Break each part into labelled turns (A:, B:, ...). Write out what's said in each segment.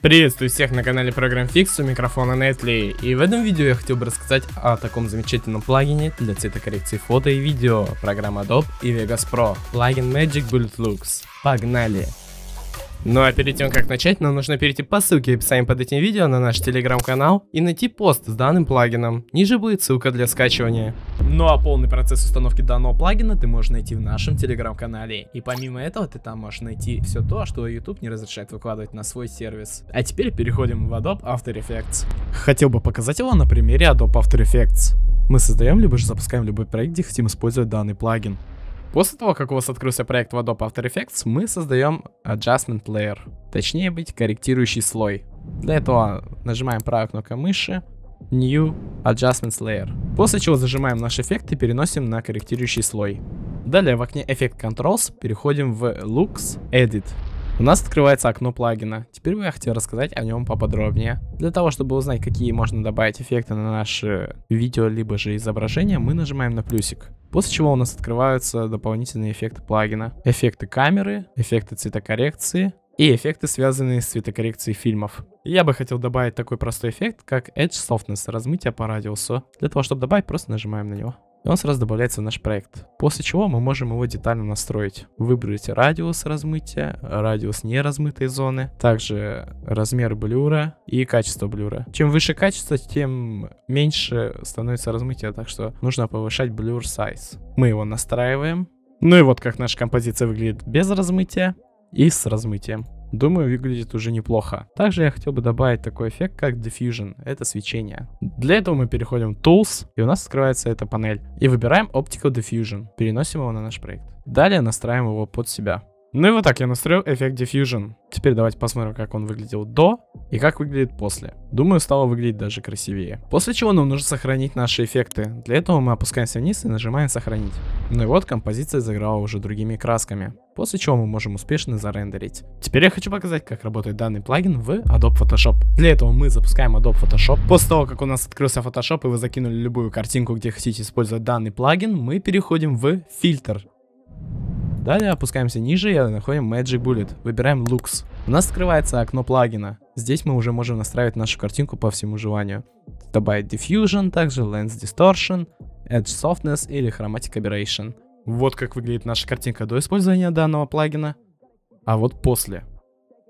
A: Приветствую всех на канале Program Fix, у микрофона Нетли, и в этом видео я хотел бы рассказать о таком замечательном плагине для цветокоррекции фото и видео, программа Adobe и Vegas Pro, плагин Magic Bullet Looks. Погнали! Ну а перед тем, как начать, нам нужно перейти по ссылке в описании под этим видео на наш телеграм-канал и найти пост с данным плагином. Ниже будет ссылка для скачивания. Ну а полный процесс установки данного плагина ты можешь найти в нашем телеграм-канале. И помимо этого ты там можешь найти все то, что YouTube не разрешает выкладывать на свой сервис. А теперь переходим в Adobe After Effects. Хотел бы показать его на примере Adobe After Effects. Мы создаем либо же запускаем любой проект, где хотим использовать данный плагин. После того, как у вас открылся проект в Adobe After Effects, мы создаем Adjustment Layer, точнее быть, корректирующий слой. Для этого нажимаем правой кнопкой мыши, New adjustment Layer, после чего зажимаем наш эффект и переносим на корректирующий слой. Далее в окне Effect Controls переходим в Looks Edit. У нас открывается окно плагина. Теперь я хотел рассказать о нем поподробнее. Для того, чтобы узнать, какие можно добавить эффекты на наше видео, либо же изображение, мы нажимаем на плюсик. После чего у нас открываются дополнительные эффекты плагина. Эффекты камеры, эффекты цветокоррекции и эффекты, связанные с цветокоррекцией фильмов. Я бы хотел добавить такой простой эффект, как Edge Softness, размытие по радиусу. Для того, чтобы добавить, просто нажимаем на него и он сразу добавляется в наш проект. После чего мы можем его детально настроить. Выбрать радиус размытия, радиус неразмытой зоны, также размер блюра и качество блюра. Чем выше качество, тем меньше становится размытие, так что нужно повышать blur size. Мы его настраиваем. Ну и вот как наша композиция выглядит без размытия и с размытием. Думаю, выглядит уже неплохо. Также я хотел бы добавить такой эффект, как diffusion, это свечение. Для этого мы переходим в Tools, и у нас открывается эта панель. И выбираем Optical Diffusion. Переносим его на наш проект. Далее настраиваем его под себя. Ну и вот так я настроил эффект Diffusion. Теперь давайте посмотрим, как он выглядел до и как выглядит после. Думаю, стало выглядеть даже красивее. После чего нам нужно сохранить наши эффекты. Для этого мы опускаемся вниз и нажимаем сохранить. Ну и вот композиция заиграла уже другими красками после чего мы можем успешно зарендерить. Теперь я хочу показать, как работает данный плагин в Adobe Photoshop. Для этого мы запускаем Adobe Photoshop. После того, как у нас открылся Photoshop и вы закинули любую картинку, где хотите использовать данный плагин, мы переходим в фильтр. Далее опускаемся ниже и находим Magic Bullet. Выбираем Lux. У нас открывается окно плагина. Здесь мы уже можем настраивать нашу картинку по всему желанию. Добавить Diffusion, также Lens Distortion, Edge Softness или Chromatic Aberration. Вот как выглядит наша картинка до использования данного плагина, а вот после.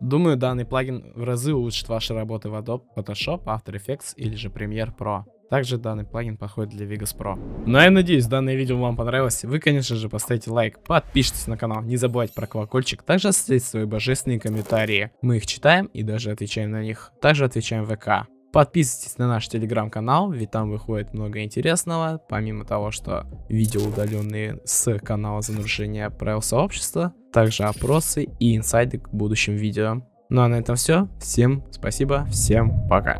A: Думаю, данный плагин в разы улучшит ваши работы в Adobe, Photoshop, After Effects или же Premiere Pro. Также данный плагин подходит для Vegas Pro. Ну а я надеюсь, данное видео вам понравилось. Вы, конечно же, поставите лайк, подпишитесь на канал, не забывайте про колокольчик. Также оставьте свои божественные комментарии. Мы их читаем и даже отвечаем на них. Также отвечаем в ВК. Подписывайтесь на наш телеграм-канал, ведь там выходит много интересного, помимо того, что видео удаленные с канала за нарушение правил сообщества, также опросы и инсайды к будущим видео. Ну а на этом все. Всем спасибо, всем пока.